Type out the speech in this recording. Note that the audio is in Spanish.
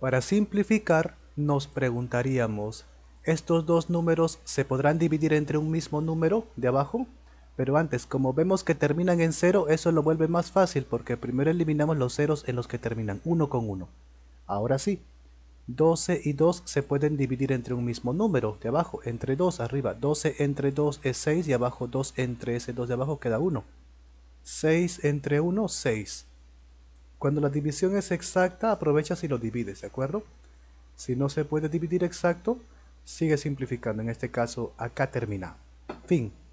Para simplificar, nos preguntaríamos, ¿estos dos números se podrán dividir entre un mismo número de abajo? Pero antes, como vemos que terminan en 0, eso lo vuelve más fácil porque primero eliminamos los ceros en los que terminan 1 con 1 Ahora sí, 12 y 2 se pueden dividir entre un mismo número de abajo, entre 2 arriba, 12 entre 2 es 6 y abajo 2 entre ese 2 de abajo queda 1. 6 entre 1, 6. Cuando la división es exacta, aprovechas y lo divides, ¿de acuerdo? Si no se puede dividir exacto, sigue simplificando. En este caso, acá termina. Fin.